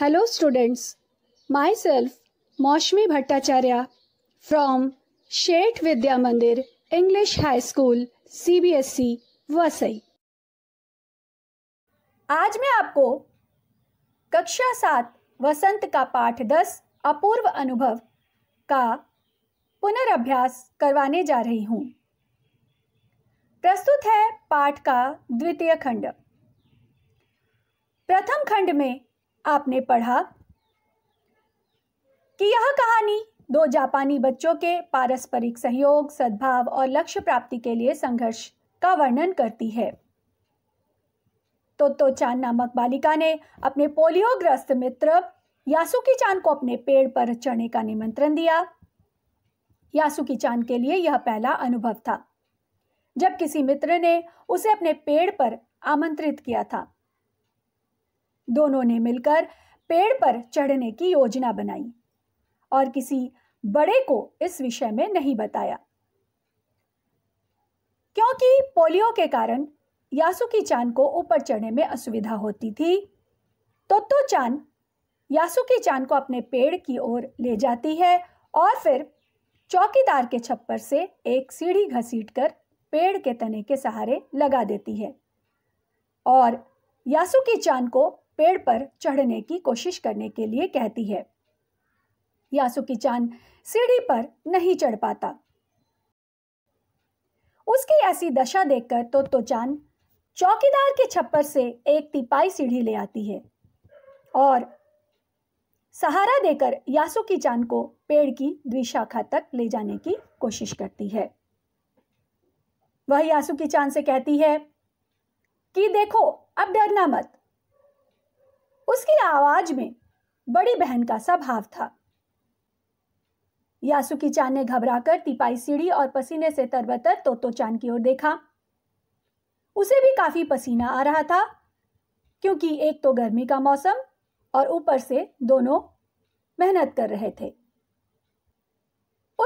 hello students myself Moushami Bhattacharya from Sheth Vidya Mandir English high school C B S CBSE Vasai आज मैं आपको कक्षा सात वसंत का पाठ दस अपूर्व अनुभव का पुनर्भ्यास करवाने जा रही हूँ प्रस्तुत है पाठ का द्वितीय खंड प्रथम खंड में आपने पढ़ा कि यह कहानी दो जापानी बच्चों के पारस्परिक सहयोग सद्भाव और लक्ष्य प्राप्ति के लिए संघर्ष का वर्णन करती है तो, तो चान नामक बालिका ने अपने पोलियोग्रस्त मित्र यासुकी चांद को अपने पेड़ पर चढ़ने का निमंत्रण दिया यासुकी चांद के लिए यह पहला अनुभव था जब किसी मित्र ने उसे अपने पेड़ पर आमंत्रित किया था दोनों ने मिलकर पेड़ पर चढ़ने की योजना बनाई और किसी बड़े को इस विषय में नहीं बताया क्योंकि पोलियो के कारण यासुकी चांद को ऊपर चढ़ने में असुविधा होती थी तो, तो चांद यासुकी चांद को अपने पेड़ की ओर ले जाती है और फिर चौकीदार के छप्पर से एक सीढ़ी घसीटकर पेड़ के तने के सहारे लगा देती है और यासुकी चांद को पेड़ पर चढ़ने की कोशिश करने के लिए कहती है यासुकी चांद सीढ़ी पर नहीं चढ़ पाता उसकी ऐसी दशा देखकर तो, तो चांद चौकीदार के छप्पर से एक तिपाई सीढ़ी ले आती है और सहारा देकर यासुकी चांद को पेड़ की द्विशाखा तक ले जाने की कोशिश करती है वह यासुकी चांद से कहती है कि देखो अब डरना मत उसकी आवाज में बड़ी बहन का सा भाव था यासुकी चांद ने घबराकर तिपाई सीढ़ी और पसीने से तरबतर तोतो चांद की ओर देखा उसे भी काफी पसीना आ रहा था क्योंकि एक तो गर्मी का मौसम और ऊपर से दोनों मेहनत कर रहे थे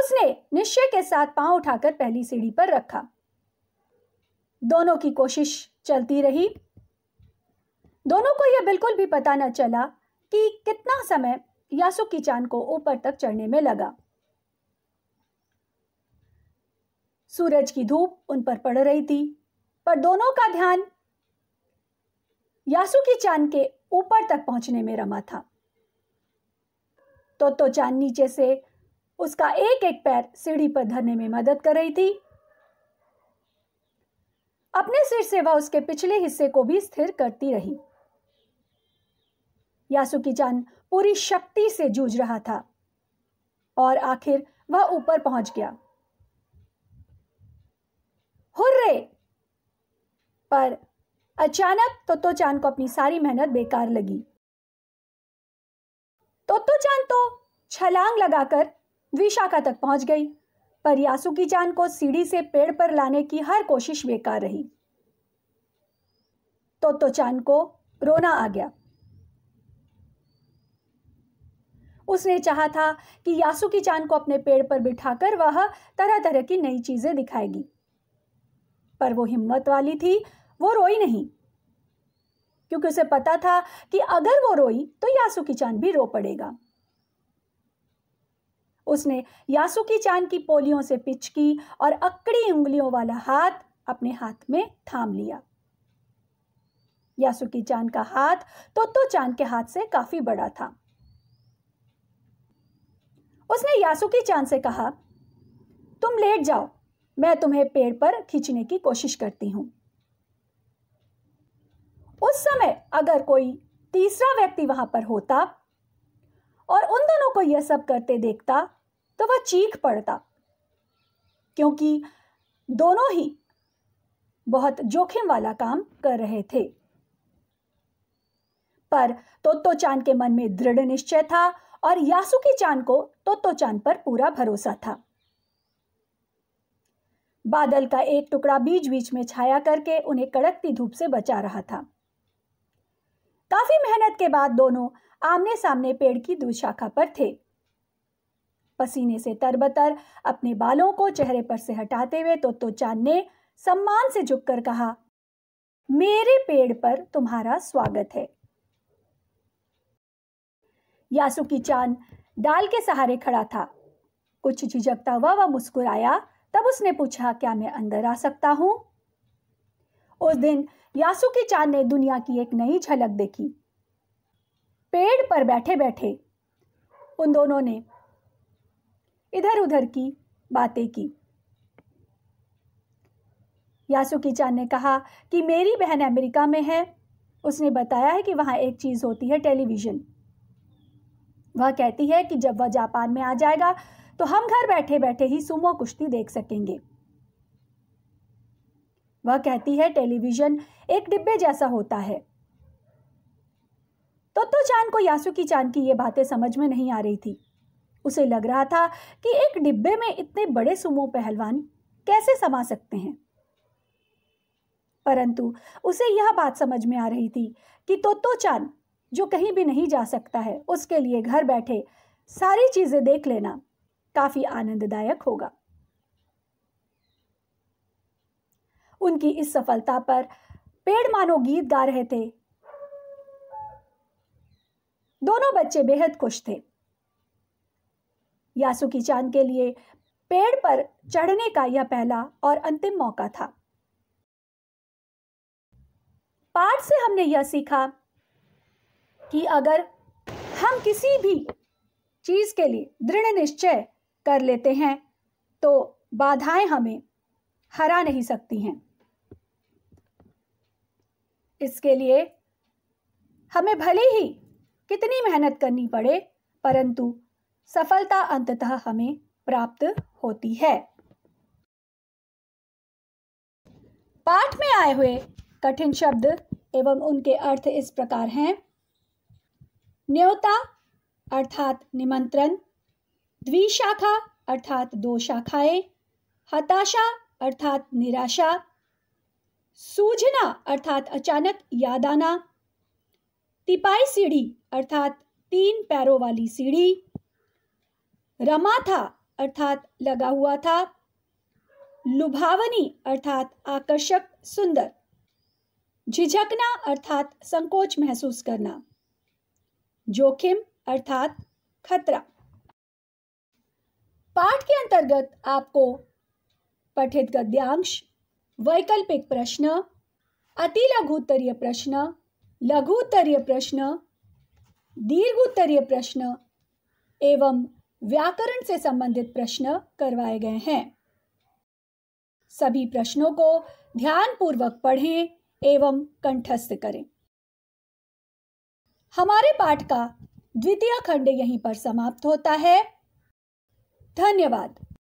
उसने निश्चय के साथ पांव उठाकर पहली सीढ़ी पर रखा दोनों की कोशिश चलती रही दोनों को यह बिल्कुल भी पता न चला कि कितना समय यासु की चांद को ऊपर तक चढ़ने में लगा सूरज की धूप उन पर पड़ रही थी पर दोनों का ध्यान यासु की चांद के ऊपर तक पहुंचने में रमा था तो तो चांद नीचे से उसका एक एक पैर सीढ़ी पर धरने में मदद कर रही थी अपने सिर से वह उसके पिछले हिस्से को भी स्थिर करती रही यासुकी चान पूरी शक्ति से जूझ रहा था और आखिर वह ऊपर पहुंच गया हुर्रे पर अचानक तोतो चांद को अपनी सारी मेहनत बेकार लगी तोतो चांद तो छलांग लगाकर विशाखा तक पहुंच गई पर यासुकी चांद को सीढ़ी से पेड़ पर लाने की हर कोशिश बेकार रही तोतो चांद को रोना आ गया उसने चाहा था कि यासुकी चांद को अपने पेड़ पर बिठाकर वह तरह तरह की नई चीज़ें दिखाएगी पर वो हिम्मत वाली थी वो रोई नहीं क्योंकि उसे पता था कि अगर वो रोई तो यासुकी चांद भी रो पड़ेगा उसने यासुकी चांद की पोलियों से पिचकी और अकड़ी उंगलियों वाला हाथ अपने हाथ में थाम लिया यासुकी चांद का हाथ तो, तो चांद के हाथ से काफी बड़ा था उसने यासुकी चांद से कहा तुम लेट जाओ मैं तुम्हें पेड़ पर खींचने की कोशिश करती हूं उस समय अगर कोई तीसरा व्यक्ति वहां पर होता और उन दोनों को यह सब करते देखता तो वह चीख पड़ता क्योंकि दोनों ही बहुत जोखिम वाला काम कर रहे थे पर तो, तो चांद के मन में दृढ़ निश्चय था और यासुकी चांद को तो तो चांद पर पूरा भरोसा था बादल का एक टुकड़ा बीच बीच में छाया करके उन्हें कड़कती धूप से बचा रहा था काफी मेहनत के बाद दोनों आमने सामने पेड़ की दुशाखा पर थे पसीने से तरबतर अपने बालों को चेहरे पर से हटाते हुए तो, तो चांद ने सम्मान से झुककर कहा मेरे पेड़ पर तुम्हारा स्वागत है यासुकी चांद डाल के सहारे खड़ा था कुछ झिझकता हुआ वह मुस्कुराया तब उसने पूछा क्या मैं अंदर आ सकता हूं उस दिन यासुकी चांद ने दुनिया की एक नई झलक देखी पेड़ पर बैठे बैठे उन दोनों ने इधर उधर की बातें की यासुकी चांद ने कहा कि मेरी बहन अमेरिका में है उसने बताया है कि वहां एक चीज़ होती है टेलीविज़न वह कहती है कि जब वह जापान में आ जाएगा तो हम घर बैठे बैठे ही सुमो कुश्ती देख सकेंगे वह कहती है टेलीविज़न एक डिब्बे जैसा होता है तो तो चांद को यासुकी चांद की ये बातें समझ में नहीं आ रही थी उसे लग रहा था कि एक डिब्बे में इतने बड़े सुमो पहलवान कैसे समा सकते हैं परंतु उसे यह बात समझ में आ रही थी कि तोतो चांद तो जो कहीं भी नहीं जा सकता है उसके लिए घर बैठे सारी चीज़ें देख लेना काफ़ी आनंददायक होगा उनकी इस सफलता पर पेड़ मानो गीत गा रहे थे दोनों बच्चे बेहद खुश थे यासुकी चांद के लिए पेड़ पर चढ़ने का यह पहला और अंतिम मौका था पाठ से हमने यह सीखा कि अगर हम किसी भी चीज़ के लिए दृढ़ निश्चय कर लेते हैं तो बाधाएं हमें हरा नहीं सकती हैं इसके लिए हमें भले ही कितनी मेहनत करनी पड़े परंतु सफलता अंततः हमें प्राप्त होती है पाठ में आए हुए कठिन शब्द एवं उनके अर्थ इस प्रकार हैं न्योता अर्थात निमंत्रण द्विशाखा अर्थात दो शाखाएं हताशा अर्थात निराशा सूझना अर्थात अचानक याद आना तिपाई सीढ़ी अर्थात तीन पैरों वाली सीढ़ी रमा था अर्थात लगा हुआ था लुभावनी अर्थात आकर्षक सुंदर झिझकना अर्थात संकोच महसूस करना जोखिम अर्थात खतरा पाठ के अंतर्गत आपको पठित गद्यांश वैकल्पिक प्रश्न अति लघु उत्तरीय प्रश्न लघु उत्तरीय प्रश्न दीर्घ उत्तरीय प्रश्न एवं व्याकरण से संबंधित प्रश्न करवाए गए हैं सभी प्रश्नों को ध्यानपूर्वक पढ़ें एवं कंठस्थ करें हमारे पाठ का द्वितीय खंड यहीं पर समाप्त होता है धन्यवाद